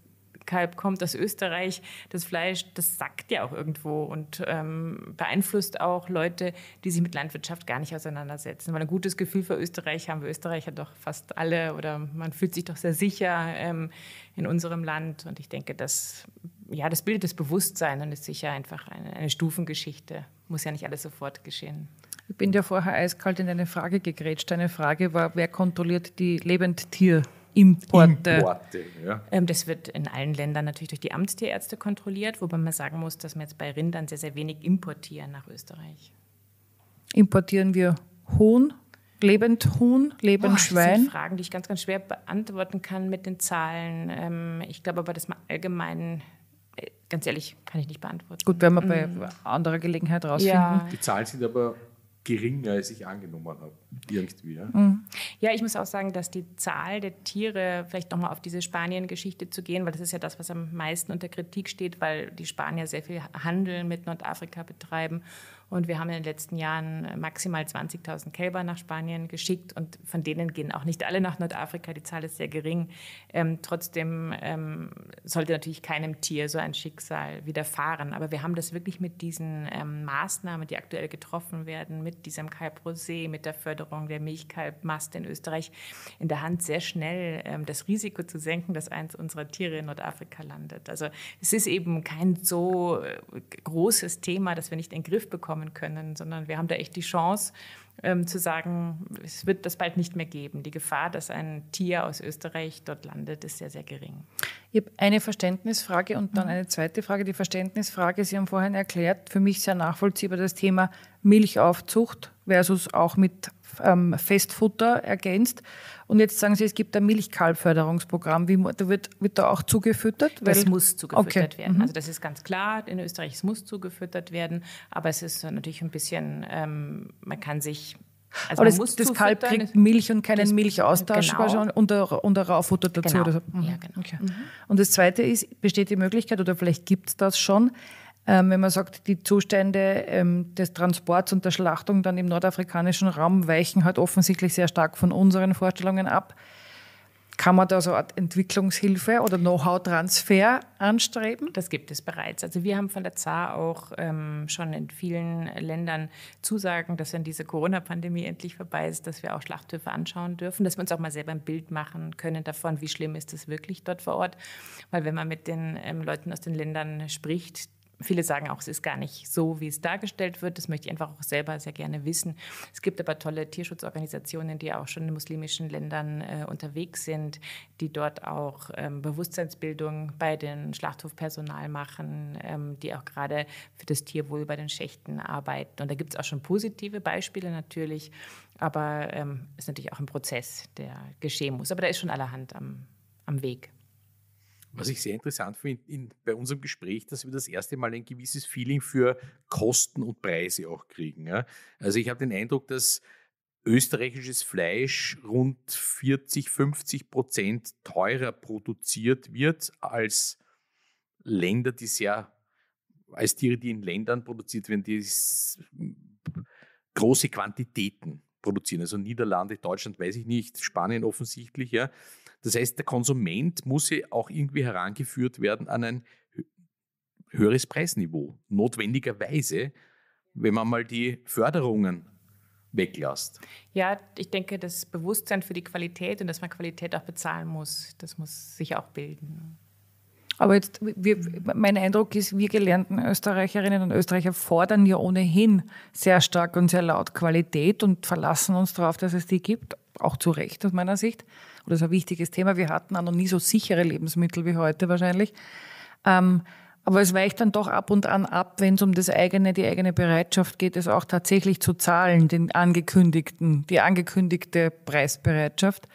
Kalb kommt aus Österreich, das Fleisch, das sagt ja auch irgendwo und ähm, beeinflusst auch Leute, die sich mit Landwirtschaft gar nicht auseinandersetzen. Weil ein gutes Gefühl für Österreich haben wir Österreicher doch fast alle oder man fühlt sich doch sehr sicher ähm, in unserem Land. Und ich denke, das, ja, das bildet das Bewusstsein und ist sicher einfach eine, eine Stufengeschichte. Muss ja nicht alles sofort geschehen. Ich bin ja vorher eiskalt in eine Frage gegrätscht. Eine Frage war, wer kontrolliert die Lebendtier? Importe. Importe ja. ähm, das wird in allen Ländern natürlich durch die Amtstierärzte kontrolliert, wobei man sagen muss, dass wir jetzt bei Rindern sehr, sehr wenig importieren nach Österreich. Importieren wir Huhn, lebend Huhn, lebend Schwein? Das sind Fragen, die ich ganz, ganz schwer beantworten kann mit den Zahlen. Ähm, ich glaube aber, dass man allgemein äh, ganz ehrlich, kann ich nicht beantworten. Gut, werden wir bei mhm. anderer Gelegenheit rausfinden. Ja. Die Zahlen sind aber geringer, als ich angenommen habe. Irgendwie, ja. Mhm. ja, ich muss auch sagen, dass die Zahl der Tiere, vielleicht nochmal auf diese Spanien-Geschichte zu gehen, weil das ist ja das, was am meisten unter Kritik steht, weil die Spanier sehr viel Handel mit Nordafrika betreiben und wir haben in den letzten Jahren äh, maximal 20.000 Kälber nach Spanien geschickt und von denen gehen auch nicht alle nach Nordafrika. Die Zahl ist sehr gering. Ähm, trotzdem ähm, sollte natürlich keinem Tier so ein Schicksal widerfahren. Aber wir haben das wirklich mit diesen ähm, Maßnahmen, die aktuell getroffen werden, mit diesem Kalb Rosé, mit der Förderung der Milchkalbmast in Österreich in der Hand sehr schnell ähm, das Risiko zu senken, dass eins unserer Tiere in Nordafrika landet. Also es ist eben kein so äh, großes Thema, das wir nicht in den Griff bekommen kommen können, sondern wir haben da echt die Chance ähm, zu sagen, es wird das bald nicht mehr geben. Die Gefahr, dass ein Tier aus Österreich dort landet, ist sehr, sehr gering. Ich habe eine Verständnisfrage und dann mhm. eine zweite Frage. Die Verständnisfrage, Sie haben vorhin erklärt, für mich sehr nachvollziehbar das Thema Milchaufzucht versus auch mit ähm, Festfutter ergänzt. Und jetzt sagen Sie, es gibt ein Milchkalbförderungsprogramm. Wie, wird, wird da auch zugefüttert? Weil das muss zugefüttert okay. werden. Mhm. Also das ist ganz klar. In Österreich es muss zugefüttert werden. Aber es ist natürlich ein bisschen, ähm, man kann sich also aber das, das Kalb kriegt Milch und keinen das, Milchaustausch genau. und, und ein Raufutter dazu. Genau. So. Mhm. Ja, genau. Okay. Mhm. Und das Zweite ist, besteht die Möglichkeit, oder vielleicht gibt es das schon, ähm, wenn man sagt, die Zustände ähm, des Transports und der Schlachtung dann im nordafrikanischen Raum weichen halt offensichtlich sehr stark von unseren Vorstellungen ab. Kann man da so eine Art Entwicklungshilfe oder Know-how-Transfer anstreben? Das gibt es bereits. Also wir haben von der ZAR auch ähm, schon in vielen Ländern Zusagen, dass wenn diese Corona-Pandemie endlich vorbei ist, dass wir auch Schlachthöfe anschauen dürfen, dass wir uns auch mal selber ein Bild machen können davon, wie schlimm ist das wirklich dort vor Ort. Weil wenn man mit den ähm, Leuten aus den Ländern spricht, Viele sagen auch, es ist gar nicht so, wie es dargestellt wird. Das möchte ich einfach auch selber sehr gerne wissen. Es gibt aber tolle Tierschutzorganisationen, die auch schon in muslimischen Ländern äh, unterwegs sind, die dort auch ähm, Bewusstseinsbildung bei den Schlachthofpersonal machen, ähm, die auch gerade für das Tierwohl bei den Schächten arbeiten. Und da gibt es auch schon positive Beispiele natürlich, aber ähm, ist natürlich auch ein Prozess, der geschehen muss. Aber da ist schon allerhand am, am Weg. Was ich sehr interessant finde in, bei unserem Gespräch, dass wir das erste Mal ein gewisses Feeling für Kosten und Preise auch kriegen. Ja? Also ich habe den Eindruck, dass österreichisches Fleisch rund 40, 50 Prozent teurer produziert wird als Länder, die sehr, als Tiere, die in Ländern produziert werden, die große Quantitäten produzieren. Also Niederlande, Deutschland, weiß ich nicht, Spanien offensichtlich, ja. Das heißt, der Konsument muss ja auch irgendwie herangeführt werden an ein höheres Preisniveau, notwendigerweise, wenn man mal die Förderungen weglässt. Ja, ich denke, das Bewusstsein für die Qualität und dass man Qualität auch bezahlen muss, das muss sich auch bilden. Aber jetzt, wir, mein Eindruck ist, wir gelernten Österreicherinnen und Österreicher fordern ja ohnehin sehr stark und sehr laut Qualität und verlassen uns darauf, dass es die gibt. Auch zu Recht aus meiner Sicht. Und das ist ein wichtiges Thema. Wir hatten auch noch nie so sichere Lebensmittel wie heute wahrscheinlich. Ähm, aber es weicht dann doch ab und an ab, wenn es um das eigene, die eigene Bereitschaft geht, es auch tatsächlich zu zahlen, den angekündigten, die angekündigte Preisbereitschaft.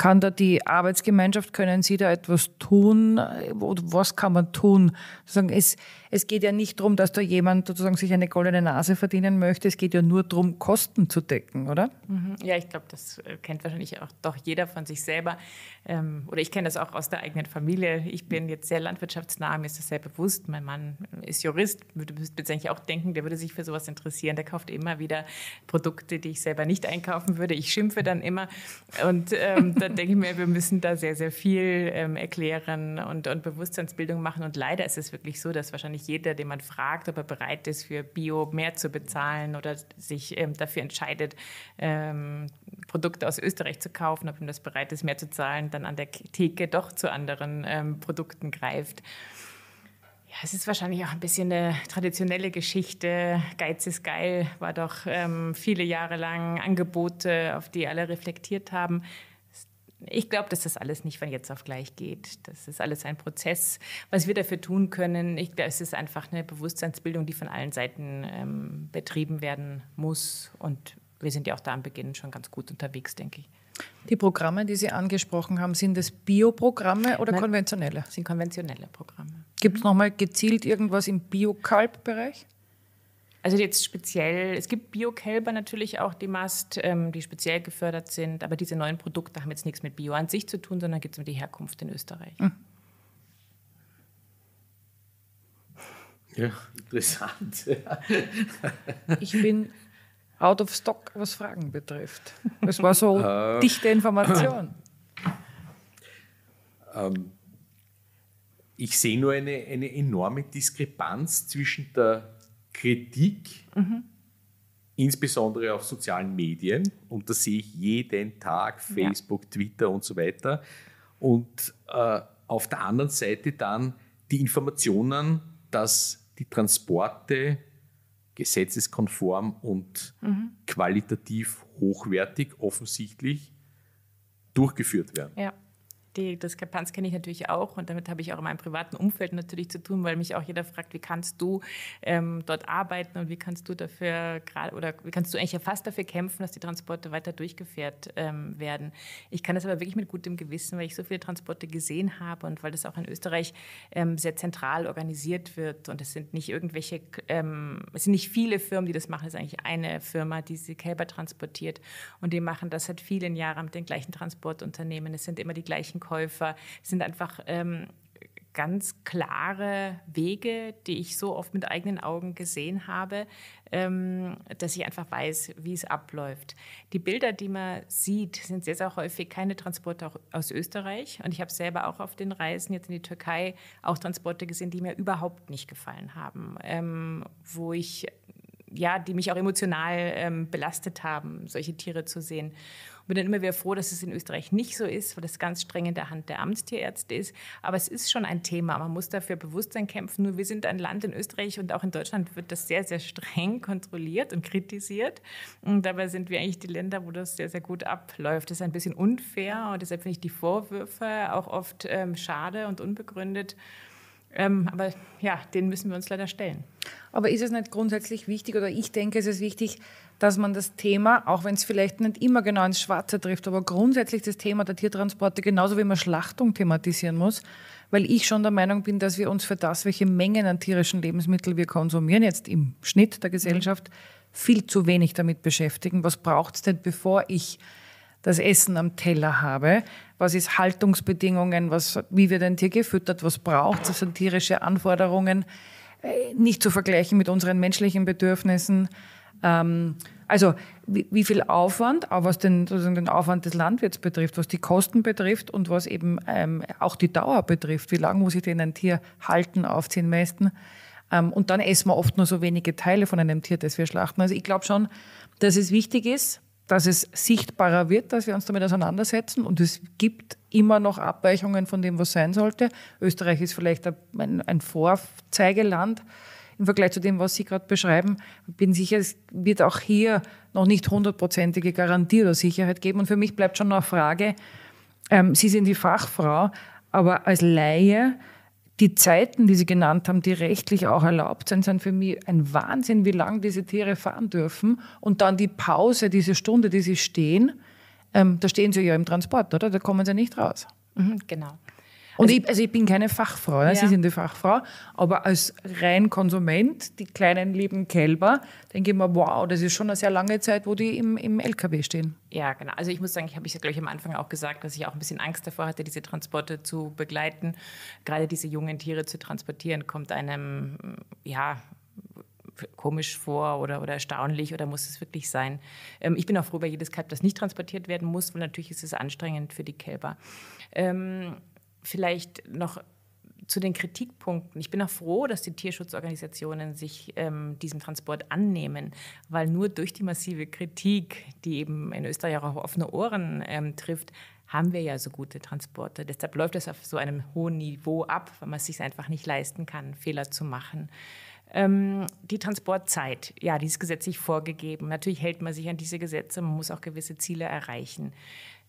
Kann da die Arbeitsgemeinschaft, können Sie da etwas tun? Äh, was kann man tun? Sozusagen ist, es geht ja nicht darum, dass da jemand sozusagen sich eine goldene Nase verdienen möchte. Es geht ja nur darum, Kosten zu decken, oder? Mhm. Ja, ich glaube, das äh, kennt wahrscheinlich auch doch jeder von sich selber. Ähm, oder ich kenne das auch aus der eigenen Familie. Ich bin jetzt sehr landwirtschaftsnah, mir ist das sehr bewusst. Mein Mann ist Jurist, würde eigentlich auch denken, der würde sich für sowas interessieren. Der kauft immer wieder Produkte, die ich selber nicht einkaufen würde. Ich schimpfe dann immer. Und ähm, dann denke ich mir, wir müssen da sehr, sehr viel ähm, erklären und, und Bewusstseinsbildung machen. Und leider ist es wirklich so, dass wahrscheinlich nicht jeder, den man fragt, ob er bereit ist, für Bio mehr zu bezahlen oder sich ähm, dafür entscheidet, ähm, Produkte aus Österreich zu kaufen, ob ihm das bereit ist, mehr zu zahlen, dann an der Theke doch zu anderen ähm, Produkten greift. Ja, es ist wahrscheinlich auch ein bisschen eine traditionelle Geschichte. Geiz ist geil war doch ähm, viele Jahre lang Angebote, auf die alle reflektiert haben ich glaube, dass das alles nicht von jetzt auf gleich geht. Das ist alles ein Prozess, was wir dafür tun können. Ich glaube, es ist einfach eine Bewusstseinsbildung, die von allen Seiten ähm, betrieben werden muss. Und wir sind ja auch da am Beginn schon ganz gut unterwegs, denke ich. Die Programme, die Sie angesprochen haben, sind das Bioprogramme oder Nein, konventionelle? Sind konventionelle Programme. Gibt es mhm. nochmal gezielt irgendwas im Biokalb-Bereich? Also jetzt speziell, es gibt Biokälber natürlich auch, die Mast, ähm, die speziell gefördert sind, aber diese neuen Produkte haben jetzt nichts mit Bio an sich zu tun, sondern gibt es um die Herkunft in Österreich. Hm. Ja, interessant. *laughs* ich bin out of stock, was Fragen betrifft. Das war so *laughs* ah. dichte Information. Ähm, ich sehe nur eine, eine enorme Diskrepanz zwischen der Kritik, mhm. insbesondere auf sozialen Medien. Und das sehe ich jeden Tag, Facebook, ja. Twitter und so weiter. Und äh, auf der anderen Seite dann die Informationen, dass die Transporte gesetzeskonform und mhm. qualitativ hochwertig offensichtlich durchgeführt werden. Ja die Diskrepanz kenne ich natürlich auch und damit habe ich auch in meinem privaten Umfeld natürlich zu tun, weil mich auch jeder fragt, wie kannst du ähm, dort arbeiten und wie kannst du dafür gerade oder wie kannst du eigentlich fast dafür kämpfen, dass die Transporte weiter durchgeführt ähm, werden. Ich kann das aber wirklich mit gutem Gewissen, weil ich so viele Transporte gesehen habe und weil das auch in Österreich ähm, sehr zentral organisiert wird und es sind nicht irgendwelche, ähm, es sind nicht viele Firmen, die das machen, es ist eigentlich eine Firma, die diese Kälber transportiert und die machen das seit vielen Jahren mit den gleichen Transportunternehmen. Es sind immer die gleichen Einzelkäufer sind einfach ähm, ganz klare Wege, die ich so oft mit eigenen Augen gesehen habe, ähm, dass ich einfach weiß, wie es abläuft. Die Bilder, die man sieht, sind sehr, sehr häufig keine Transporte aus Österreich. Und ich habe selber auch auf den Reisen jetzt in die Türkei auch Transporte gesehen, die mir überhaupt nicht gefallen haben, ähm, wo ich ja, die mich auch emotional ähm, belastet haben, solche Tiere zu sehen. Und bin dann immer wieder froh, dass es in Österreich nicht so ist, weil das ganz streng in der Hand der Amtstierärzte ist. Aber es ist schon ein Thema. Man muss dafür Bewusstsein kämpfen. Nur wir sind ein Land in Österreich und auch in Deutschland wird das sehr, sehr streng kontrolliert und kritisiert. Und dabei sind wir eigentlich die Länder, wo das sehr, sehr gut abläuft. Das ist ein bisschen unfair und deshalb finde ich die Vorwürfe auch oft ähm, schade und unbegründet. Ähm, aber ja, den müssen wir uns leider stellen. Aber ist es nicht grundsätzlich wichtig, oder ich denke, es ist wichtig, dass man das Thema, auch wenn es vielleicht nicht immer genau ins Schwarze trifft, aber grundsätzlich das Thema der Tiertransporte genauso wie man Schlachtung thematisieren muss, weil ich schon der Meinung bin, dass wir uns für das, welche Mengen an tierischen Lebensmitteln wir konsumieren, jetzt im Schnitt der mhm. Gesellschaft, viel zu wenig damit beschäftigen. Was braucht es denn, bevor ich das Essen am Teller habe. Was ist Haltungsbedingungen? Was, wie wird ein Tier gefüttert? Was braucht es? Das sind tierische Anforderungen. Äh, nicht zu vergleichen mit unseren menschlichen Bedürfnissen. Ähm, also wie, wie, viel Aufwand, auch was den, sozusagen den Aufwand des Landwirts betrifft, was die Kosten betrifft und was eben ähm, auch die Dauer betrifft. Wie lange muss ich denn ein Tier halten, aufziehen, mästen? Ähm, und dann essen wir oft nur so wenige Teile von einem Tier, das wir schlachten. Also ich glaube schon, dass es wichtig ist, dass es sichtbarer wird, dass wir uns damit auseinandersetzen. Und es gibt immer noch Abweichungen von dem, was sein sollte. Österreich ist vielleicht ein, Vorzeigeland im Vergleich zu dem, was Sie gerade beschreiben. Ich Bin sicher, es wird auch hier noch nicht hundertprozentige Garantie oder Sicherheit geben. Und für mich bleibt schon noch eine Frage. Ähm, Sie sind die Fachfrau, aber als Laie die Zeiten, die Sie genannt haben, die rechtlich auch erlaubt sind, sind für mich ein Wahnsinn, wie lange diese Tiere fahren dürfen. Und dann die Pause, diese Stunde, die sie stehen, ähm, da stehen sie ja im Transport, oder? Da kommen sie nicht raus. Mhm, genau. Und ich, also ich bin keine Fachfrau, ja. Sie sind die Fachfrau, aber als rein Konsument, die kleinen lieben Kälber, denke ich mir, wow, das ist schon eine sehr lange Zeit, wo die im, im LKW stehen. Ja, genau. Also ich muss sagen, ich habe ich ja gleich am Anfang auch gesagt, dass ich auch ein bisschen Angst davor hatte, diese Transporte zu begleiten. Gerade diese jungen Tiere zu transportieren, kommt einem, ja, komisch vor oder, oder erstaunlich oder muss es wirklich sein? Ähm, ich bin auch froh über jedes Kalb, das nicht transportiert werden muss, weil natürlich ist es anstrengend für die Kälber. Ähm, vielleicht noch zu den Kritikpunkten. Ich bin auch froh, dass die Tierschutzorganisationen sich ähm, diesem Transport annehmen, weil nur durch die massive Kritik, die eben in Österreich auch auf offene Ohren ähm, trifft, haben wir ja so gute Transporte. Deshalb läuft das auf so einem hohen Niveau ab, weil man es sich einfach nicht leisten kann, Fehler zu machen. Ähm, die Transportzeit, ja, die ist gesetzlich vorgegeben. Natürlich hält man sich an diese Gesetze, man muss auch gewisse Ziele erreichen.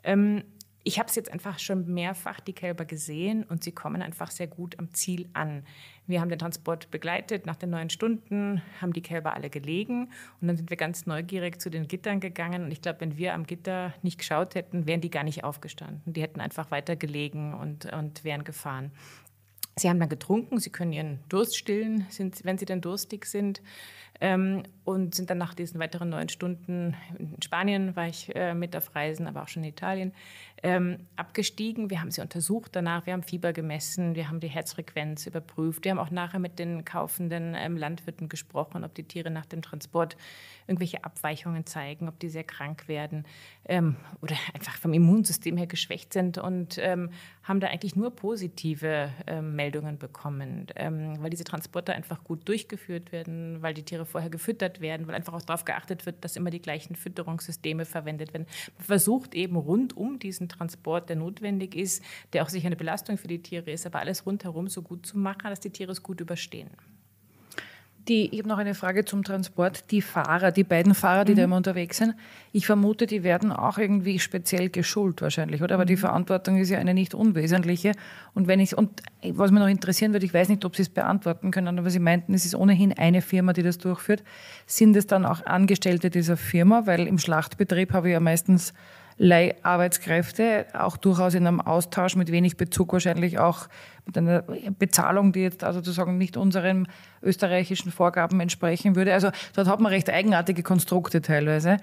Ähm, ich habe es jetzt einfach schon mehrfach die Kälber gesehen und sie kommen einfach sehr gut am Ziel an. Wir haben den Transport begleitet nach den neun Stunden, haben die Kälber alle gelegen und dann sind wir ganz neugierig zu den Gittern gegangen. Und ich glaube, wenn wir am Gitter nicht geschaut hätten, wären die gar nicht aufgestanden. Die hätten einfach weiter gelegen und, und wären gefahren. Sie haben dann getrunken, sie können ihren Durst stillen, sind, wenn sie dann durstig sind. Ähm, und sind dann nach diesen weiteren neun Stunden in Spanien, war ich äh, mit auf Reisen, aber auch schon in Italien, ähm, abgestiegen. Wir haben sie untersucht danach, wir haben Fieber gemessen, wir haben die Herzfrequenz überprüft, wir haben auch nachher mit den kaufenden ähm, Landwirten gesprochen, ob die Tiere nach dem Transport irgendwelche Abweichungen zeigen, ob die sehr krank werden ähm, oder einfach vom Immunsystem her geschwächt sind und ähm, haben da eigentlich nur positive ähm, Meldungen bekommen, weil diese Transporte einfach gut durchgeführt werden, weil die Tiere vorher gefüttert werden, weil einfach auch darauf geachtet wird, dass immer die gleichen Fütterungssysteme verwendet werden. Man versucht eben rund um diesen Transport, der notwendig ist, der auch sicher eine Belastung für die Tiere ist, aber alles rundherum so gut zu machen, dass die Tiere es gut überstehen. Die, ich habe noch eine Frage zum Transport. Die Fahrer, die beiden Fahrer, die mhm. da immer unterwegs sind, ich vermute, die werden auch irgendwie speziell geschult wahrscheinlich, oder? Aber mhm. die Verantwortung ist ja eine nicht unwesentliche. Und wenn ich und was mich noch interessieren würde, ich weiß nicht, ob Sie es beantworten können, aber Sie meinten, es ist ohnehin eine Firma, die das durchführt. Sind es dann auch Angestellte dieser Firma? Weil im Schlachtbetrieb habe ich ja meistens Leiharbeitskräfte, auch durchaus in einem Austausch mit wenig Bezug wahrscheinlich auch mit einer Bezahlung, die jetzt also sozusagen nicht unseren österreichischen Vorgaben entsprechen würde. Also dort hat man recht eigenartige Konstrukte teilweise.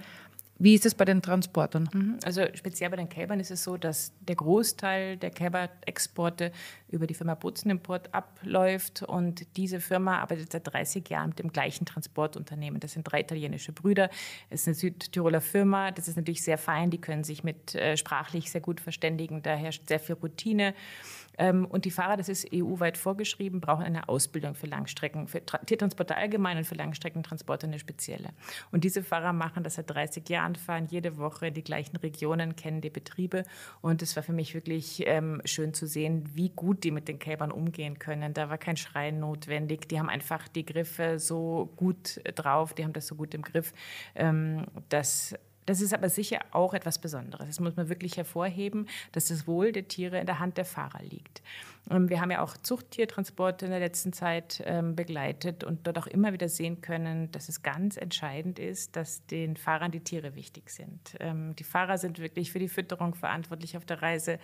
Wie ist es bei den Transportern? Mhm. Also speziell bei den Kälbern ist es so, dass der Großteil der Kälberexporte über die Firma Bozenimport abläuft und diese Firma arbeitet seit 30 Jahren mit dem gleichen Transportunternehmen. Das sind drei italienische Brüder. Es ist eine Südtiroler Firma. Das ist natürlich sehr fein. Die können sich mit äh, sprachlich sehr gut verständigen. Da herrscht sehr viel Routine. Ähm, und die Fahrer, das ist EU-weit vorgeschrieben, brauchen eine Ausbildung für Langstrecken, für Tiertransporte allgemein und für Langstreckentransporte eine spezielle. Und diese Fahrer machen das seit 30 Jahren, fahren jede Woche in die gleichen Regionen, kennen die Betriebe. Und es war für mich wirklich ähm, schön zu sehen, wie gut die mit den Kälbern umgehen können. Da war kein Schreien notwendig. Die haben einfach die Griffe so gut drauf, die haben das so gut im Griff, ähm, dass das ist aber sicher auch etwas Besonderes. Das muss man wirklich hervorheben, dass das Wohl der Tiere in der Hand der Fahrer liegt. Ähm, wir haben ja auch Zuchttiertransporte in der letzten Zeit ähm, begleitet und dort auch immer wieder sehen können, dass es ganz entscheidend ist, dass den Fahrern die Tiere wichtig sind. Ähm, die Fahrer sind wirklich für die Fütterung verantwortlich auf der Reise.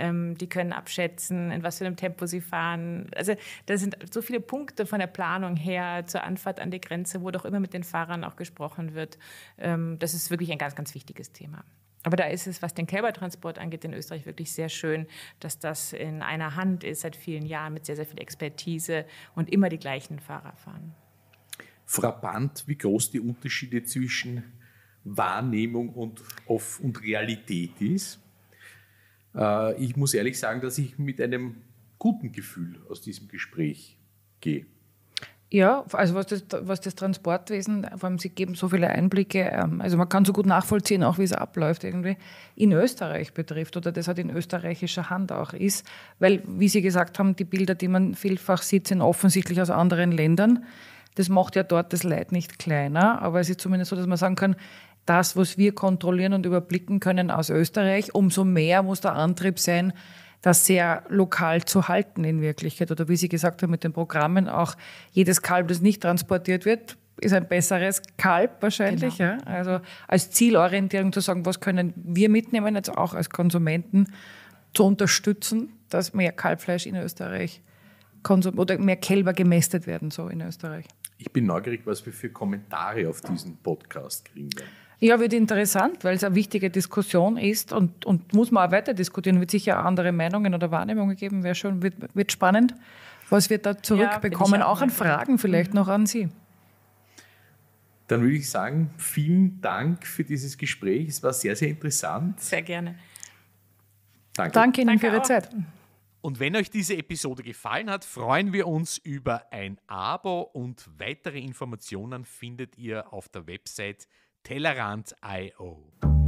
Die können abschätzen, in was für einem Tempo sie fahren. Also da sind so viele Punkte von der Planung her zur Anfahrt an die Grenze, wo doch immer mit den Fahrern auch gesprochen wird. Das ist wirklich ein ganz ganz, ganz wichtiges Thema. Aber da ist es, was den Kälbertransport angeht, in Österreich wirklich sehr schön, dass das in einer Hand ist seit vielen Jahren mit sehr, sehr viel Expertise und immer die gleichen Fahrer fahren. Frappant, wie groß die Unterschiede zwischen Wahrnehmung und, auf, und Realität ist. Äh, ich muss ehrlich sagen, dass ich mit einem guten Gefühl aus diesem Gespräch gehe. Ja, also was das, was das Transportwesen, vor allem Sie geben so viele Einblicke, ähm, also man kann so gut nachvollziehen, auch wie es abläuft irgendwie, in Österreich betrifft oder das halt in österreichischer Hand auch ist, weil, wie Sie gesagt haben, die Bilder, die man vielfach sieht, sind offensichtlich aus anderen Ländern. Das macht ja dort das Leid nicht kleiner, aber es ist zumindest so, dass man sagen kann, das, was wir kontrollieren und überblicken können aus Österreich, umso mehr muss der Antrieb sein, das sehr lokal zu halten in Wirklichkeit. Oder wie Sie gesagt haben, mit den Programmen auch jedes Kalb, das nicht transportiert wird, ist ein besseres Kalb wahrscheinlich. Genau. Ja? Also als Zielorientierung zu sagen, was können wir mitnehmen, jetzt auch als Konsumenten zu unterstützen, dass mehr Kalbfleisch in Österreich konsumiert oder mehr Kälber gemästet werden so in Österreich. Ich bin neugierig, was wir für Kommentare auf diesen Podcast kriegen werden. Ja, wird interessant, weil es eine wichtige Diskussion ist und, und muss man auch weiter diskutieren. Wird sicher andere Meinungen oder Wahrnehmungen geben, wäre schon, wird, wird spannend. Was wir da zurückbekommen, ja, auch, auch an Fragen vielleicht mhm. noch an Sie. Dann würde ich sagen, vielen Dank für dieses Gespräch. Es war sehr, sehr interessant. Sehr gerne. Danke, Danke Ihnen Danke für Ihre Zeit. Und wenn euch diese Episode gefallen hat, freuen wir uns über ein Abo und weitere Informationen findet ihr auf der Website Tellerrand.io.